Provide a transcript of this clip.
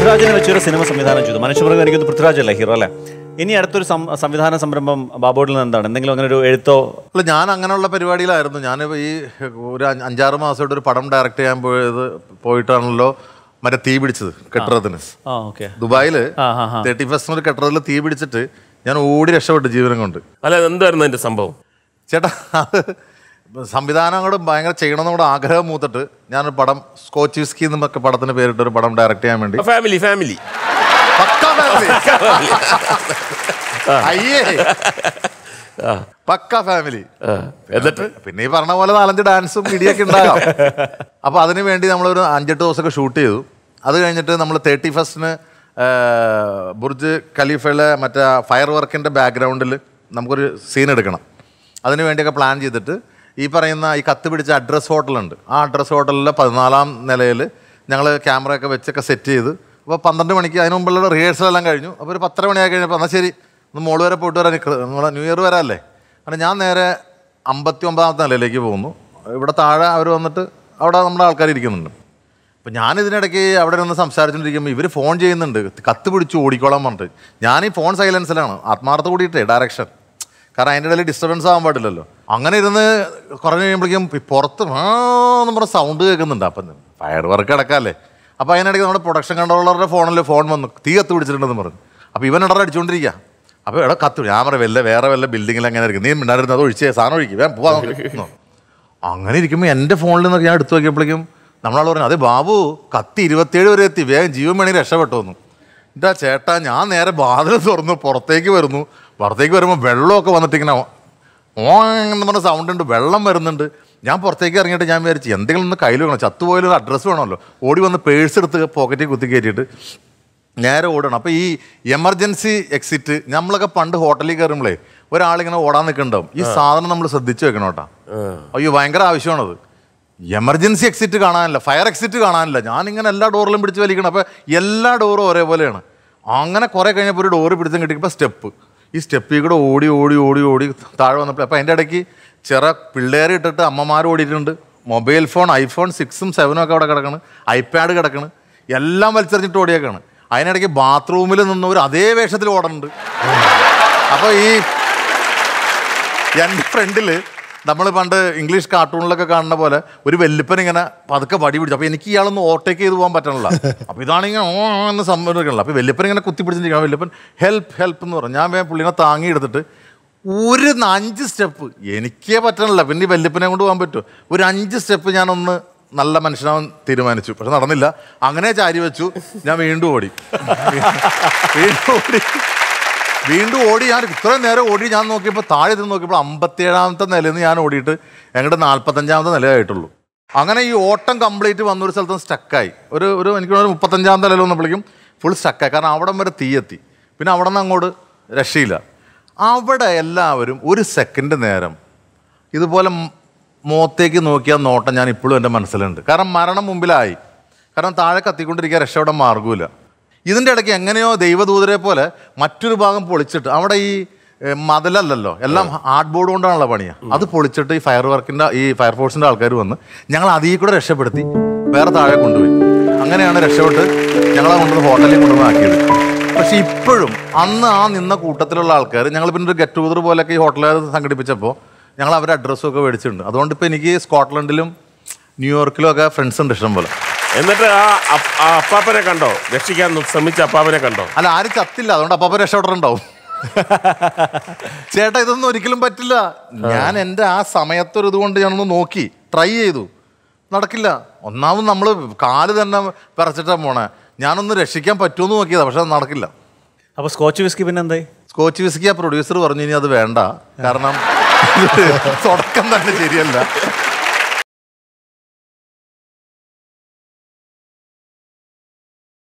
പൃഥ്വിരാജിനെ വെച്ചൊരു സിനിമ സംവിധാനം ചെയ്തു മനുഷ്യവർഗം എനിക്കൊന്ന് അല്ലേ ഹീറോ അല്ലേ ഇനി അടുത്തൊരു സംവിധാന സംരംഭം ബാബോട്ടിൽ നിന്ന് എന്താണ് എന്തെങ്കിലും അങ്ങനെ ഒരു എഴുത്തോ അല്ല ഞാൻ അങ്ങനെയുള്ള പരിപാടിയിലായിരുന്നു ഞാൻ ഈ ഒരു അഞ്ചാറ് മാസമായിട്ട് ഒരു പടം ഡയറക്റ്റ് ചെയ്യാൻ പോയത് പോയിട്ടാണല്ലോ മറ്റേ തീ പിടിച്ചത് കെട്ടിടത്തിന് ദുബായില് തേർട്ടി ഫസ്റ്റ് ഒരു കെട്ടിടത്തിൽ തീ പിടിച്ചിട്ട് ഞാൻ ഓടി രക്ഷപ്പെട്ടു ജീവനം കൊണ്ട് അല്ല എന്തായിരുന്നു അതിന്റെ സംഭവം ചേട്ടാ അത് സംവിധാനങ്ങളും ഭയങ്കര ചെയ്യണമെന്നും കൂടെ ആഗ്രഹം മൂത്തിട്ട് ഞാനൊരു പടം സ്കോച്ചിസ്കി എന്നൊക്കെ പടത്തിന് പേരിട്ട് ഒരു പടം ഡയറക്റ്റ് ചെയ്യാൻ വേണ്ടി ഫാമിലി ഫാമിലി അയ്യേ പക്ക ഫാമിലി എന്നിട്ട് പിന്നെ ഈ പറഞ്ഞ പോലെ നാലഞ്ച് ഡാൻസും ഇടിയൊക്കെ ഉണ്ടാകാം അപ്പൊ അതിനു വേണ്ടി നമ്മളൊരു അഞ്ചെട്ട് ദിവസമൊക്കെ ഷൂട്ട് ചെയ്തു അത് കഴിഞ്ഞിട്ട് നമ്മൾ തേർട്ടി ഫസ്റ്റിന് ബുർജ് ഖലീഫയിലെ മറ്റേ ഫയർ വർക്കിൻ്റെ ബാക്ക്ഗ്രൗണ്ടിൽ നമുക്കൊരു സീൻ എടുക്കണം അതിനു വേണ്ടിയൊക്കെ പ്ലാൻ ചെയ്തിട്ട് ഈ പറയുന്ന ഈ കത്ത് പിടിച്ച അഡ്രസ് ഹോട്ടലുണ്ട് ആ അഡ്രസ് ഹോട്ടലിലെ പതിനാലാം നിലയിൽ ഞങ്ങൾ ക്യാമറയൊക്കെ വെച്ചൊക്കെ സെറ്റ് ചെയ്ത് അപ്പോൾ പന്ത്രണ്ട് മണിക്ക് അതിന് മുമ്പുള്ള റിഹേഴ്സൽ എല്ലാം കഴിഞ്ഞു അപ്പോൾ ഒരു പത്തര മണിയായി കഴിഞ്ഞപ്പോൾ എന്നാൽ ശരി ഒന്ന് മോള് വരെ പോയിട്ട് വരാൻ നിങ്ങളെ ന്യൂ ഇയർ വരാല്ലേ കാരണം ഞാൻ നേരെ അമ്പത്തി ഒമ്പതാമത്തെ നിലയിലേക്ക് പോകുന്നു ഇവിടെ താഴെ അവർ വന്നിട്ട് അവിടെ നമ്മുടെ ആൾക്കാർ ഇരിക്കുന്നുണ്ട് അപ്പോൾ ഞാൻ ഇതിനിടയ്ക്ക് അവിടെ നിന്ന് സംസാരിച്ചുകൊണ്ടിരിക്കുമ്പോൾ ഇവർ ഫോൺ ചെയ്യുന്നുണ്ട് കത്ത് പിടിച്ച് ഓടിക്കോളാൻ പറഞ്ഞിട്ട് ഞാൻ ഈ ഫോൺ സൈലൻസിലാണ് ആത്മാർത്ഥ കൂടിയിട്ടേ ഡയറക്ഷൻ കാരണം അതിൻ്റെ ഇടയിൽ ഡിസ്റ്റർബൻസ് ആകാൻ പാടില്ലല്ലോ അങ്ങനെ ഇരുന്ന് കുറഞ്ഞു കഴിയുമ്പോഴേക്കും പുറത്ത് എന്ന് പറഞ്ഞ സൗണ്ട് കേൾക്കുന്നുണ്ട് അപ്പം ഫയർ വർക്ക് അടക്കാല്ലേ അപ്പോൾ അതിനിടയ്ക്ക് നമ്മുടെ പ്രൊഡക്ഷൻ കൺട്രോളറുടെ ഫോണിൽ ഫോൺ വന്നു തീ കത്ത് പിടിച്ചിട്ടുണ്ടെന്ന് പറഞ്ഞു അപ്പോൾ ഇവൻ ഇടറ അടിച്ചുകൊണ്ടിരിക്കുക അപ്പോൾ ഇവിടെ കത്ത് ഞാൻ പറയാം വല്ല വേറെ വല്ല ബിൽഡിങ്ങിൽ അങ്ങനെ ഇരിക്കും നീ ഉണ്ടായിരുന്നു അത് ഒഴിച്ചേ സാധനം ഒഴിക്കും വേഗം പോവാ അങ്ങനെ ഇരിക്കുമ്പോൾ എൻ്റെ ഫോണിൽ നിന്നൊക്കെ ഞാൻ എടുത്തു നോക്കിയപ്പോഴേക്കും നമ്മളാൾ പറഞ്ഞു അതെ ബാബു കത്തി ഇരുപത്തേഴ് വരെ എത്തി വേഗം ജീവൻ വേണമെങ്കിൽ രക്ഷപ്പെട്ടു വന്നു എന്താ ചേട്ടാ ഞാൻ നേരെ ബാധൽ തുറന്നു പുറത്തേക്ക് വരുന്നു പുറത്തേക്ക് വരുമ്പോൾ വെള്ളമൊക്കെ വന്നിട്ടിങ്ങനെ ഓങ്ങനെ പറഞ്ഞ സൗണ്ട് ഉണ്ട് വെള്ളം വരുന്നുണ്ട് ഞാൻ പുറത്തേക്ക് ഇറങ്ങിയിട്ട് ഞാൻ വിചാരിച്ചു എന്തെങ്കിലും ഒന്ന് കയ്യിൽ വേണം ചത്തുപോയാലും അഡ്രസ്സ് വേണമല്ലോ ഓടി വന്ന് പേഴ്സ് എടുത്ത് പോക്കറ്റിൽ കുത്തി കയറ്റിയിട്ട് നേരെ ഓടണം അപ്പോൾ ഈ എമർജൻസി എക്സിറ്റ് നമ്മളൊക്കെ പണ്ട് ഹോട്ടലിൽ കയറുമ്പോഴേ ഒരാളിങ്ങനെ ഓടാൻ നിൽക്കുന്നുണ്ടാവും ഈ സാധനം നമ്മൾ ശ്രദ്ധിച്ചു വെക്കണം കേട്ടോ അയ്യോ ഭയങ്കര ആവശ്യമാണത് എമർജൻസി എക്സിറ്റ് കാണാനില്ല ഫയർ എക്സിറ്റ് കാണാനില്ല ഞാനിങ്ങനെ എല്ലാ ഡോറിലും പിടിച്ച് വലിക്കണം അപ്പോൾ എല്ലാ ഡോറും ഒരേപോലെയാണ് അങ്ങനെ കുറേ കഴിഞ്ഞപ്പോൾ ഒരു ഡോറ് പിടിച്ചും കിട്ടിയപ്പോൾ സ്റ്റെപ്പ് ഈ സ്റ്റെപ്പിൽ കൂടെ ഓടി ഓടി ഓടി ഓടി താഴെ വന്നപ്പോൾ അപ്പോൾ അതിൻ്റെ ഇടയ്ക്ക് ചെറ പിള്ളേർ ഇട്ടിട്ട് അമ്മമാർ ഓടിയിട്ടുണ്ട് മൊബൈൽ ഫോൺ ഐഫോൺ സിക്സും സെവനും ഒക്കെ അവിടെ കിടക്കണ് ഐപാഡ് കിടക്കണ് എല്ലാം വലിച്ചെറിഞ്ഞിട്ട് ഓടിയേക്കാണ് അതിനിടയ്ക്ക് ബാത്റൂമിൽ നിന്നവർ അതേ വേഷത്തിൽ ഓടുന്നുണ്ട് അപ്പോൾ ഈ എൻ്റെ ഫ്രണ്ടിൽ നമ്മൾ പണ്ട് ഇംഗ്ലീഷ് കാർട്ടൂണിലൊക്കെ കാണുന്ന പോലെ ഒരു വെല്ലുപ്പൻ ഇങ്ങനെ പതുക്കെ വടി പിടിച്ചു അപ്പോൾ എനിക്ക് ഇയാളൊന്നും ഓവർടേക്ക് ചെയ്ത് പോകാൻ പറ്റണല്ല അപ്പോൾ ഇതാണെങ്കിൽ ഓ എന്ന് സംഭവിക്കണില്ല അപ്പോൾ വെല്ലുപ്പൻ ഇങ്ങനെ കുത്തി പിടിച്ചിരിക്കണം വെല്ലുപ്പൻ ഹെൽപ്പ് ഹെൽപ്പ് എന്ന് പറഞ്ഞു ഞാൻ പുള്ളിനെ താങ്ങി എടുത്തിട്ട് ഒരു അഞ്ച് സ്റ്റെപ്പ് എനിക്കേ പറ്റണല്ല പിന്നെ ഈ വെല്ലുപ്പിനെ കൊണ്ട് പോകാൻ പറ്റുമോ ഒരു അഞ്ച് സ്റ്റെപ്പ് ഞാനൊന്ന് നല്ല മനുഷ്യനാവാൻ തീരുമാനിച്ചു പക്ഷെ നടന്നില്ല അങ്ങനെ ചാരി വെച്ചു ഞാൻ വീണ്ടും ഓടി വീണ്ടും ഓടി വീണ്ടും ഓടി ഞാൻ ഇത്രയും നേരം ഓടി ഞാൻ നോക്കിയപ്പോൾ താഴെ നിന്ന് നോക്കിയപ്പോൾ അമ്പത്തിയേഴാമത്തെ നിലയിൽ നിന്ന് ഞാൻ ഓടിയിട്ട് ഞങ്ങളുടെ നാൽപ്പത്തഞ്ചാമത്തെ നിലയായിട്ടുള്ളൂ അങ്ങനെ ഈ ഓട്ടം കംപ്ലീറ്റ് വന്നൊരു സ്ഥലത്ത് സ്റ്റക്കായി ഒരു ഒരു എനിക്ക് ഒരു മുപ്പത്തഞ്ചാമത്തെ നിലയിൽ വന്നപ്പോഴേക്കും ഫുൾ സ്റ്റക്കായി കാരണം അവിടം വരെ തീയെത്തി പിന്നെ അവിടെ നിന്ന് അങ്ങോട്ട് രക്ഷയില്ല അവിടെ എല്ലാവരും ഒരു സെക്കൻഡ് നേരം ഇതുപോലെ മോത്തേക്ക് നോക്കിയ നോട്ടം ഞാൻ ഇപ്പോഴും എൻ്റെ മനസ്സിലുണ്ട് കാരണം മരണം മുമ്പിലായി കാരണം താഴെ കത്തിക്കൊണ്ടിരിക്കുക രക്ഷ അവിടെ മാർഗമില്ല ഇതിൻ്റെ ഇടയ്ക്ക് എങ്ങനെയോ ദൈവദൂതരെ പോലെ മറ്റൊരു ഭാഗം പൊളിച്ചിട്ട് അവിടെ ഈ മതിലല്ലല്ലോ എല്ലാം ഹാർഡ് ബോർഡ് കൊണ്ടാണല്ലോ പണിയാ അത് പൊളിച്ചിട്ട് ഈ ഫയർ വർക്കിന്റെ ഈ ഫയർഫോഴ്സിന്റെ ആൾക്കാർ വന്ന് ഞങ്ങൾ അതിൽ കൂടെ രക്ഷപ്പെടുത്തി വേറെ താഴെ കൊണ്ടുപോയി അങ്ങനെയാണ് രക്ഷപ്പെട്ട് ഞങ്ങളെ കൊണ്ടുവന്ന് ഹോട്ടലിൽ കൊണ്ടുവന്ന് ആക്കിയത് പക്ഷെ ഇപ്പോഴും അന്ന് ആ നിന്ന കൂട്ടത്തിലുള്ള ആൾക്കാർ ഞങ്ങൾ പിന്നെ ഒരു ഗെറ്റ് ടുഗദർ പോലെയൊക്കെ ഈ ഹോട്ടലുകാർ സംഘടിപ്പിച്ചപ്പോൾ ഞങ്ങൾ അവരുടെ അഡ്രസ്സും ഒക്കെ മേടിച്ചിട്ടുണ്ട് അതുകൊണ്ട് ഇപ്പോൾ എനിക്ക് സ്കോട്ട്ലൻഡിലും ന്യൂയോർക്കിലും ഒക്കെ ഫ്രണ്ട്സ് ഉണ്ട് ഇഷ്ടം പോലെ എന്നിട്ട് ആ അപ്പാപ്പനെ കണ്ടോ രക്ഷിക്കാൻ ശ്രമിച്ച അപ്പാപ്പനെ കണ്ടോ അല്ല ആരും ചത്തില്ല അതുകൊണ്ട് അപ്പാപ്പൻ രക്ഷപ്പെട്ടിട്ടുണ്ടാവും ചേട്ടാ ഇതൊന്നും ഒരിക്കലും പറ്റില്ല ഞാൻ എൻ്റെ ആ സമയത്തൊരു ഇതുകൊണ്ട് ഞാനൊന്ന് നോക്കി ട്രൈ ചെയ്തു നടക്കില്ല ഒന്നാമത് നമ്മൾ കാല് തന്നെ പറിച്ചിട്ടാണ് പോണേ ഞാനൊന്ന് രക്ഷിക്കാൻ പറ്റുമെന്ന് നോക്കിയതാ പക്ഷെ അത് നടക്കില്ല അപ്പൊ സ്കോച്ച് വിസ്കി പിന്നെ എന്തായി സ്കോച്ച് വിസ്കി ആ പ്രൊഡ്യൂസർ പറഞ്ഞു ഇനി അത് വേണ്ട കാരണം തുടക്കം തന്നെ ശരിയല്ല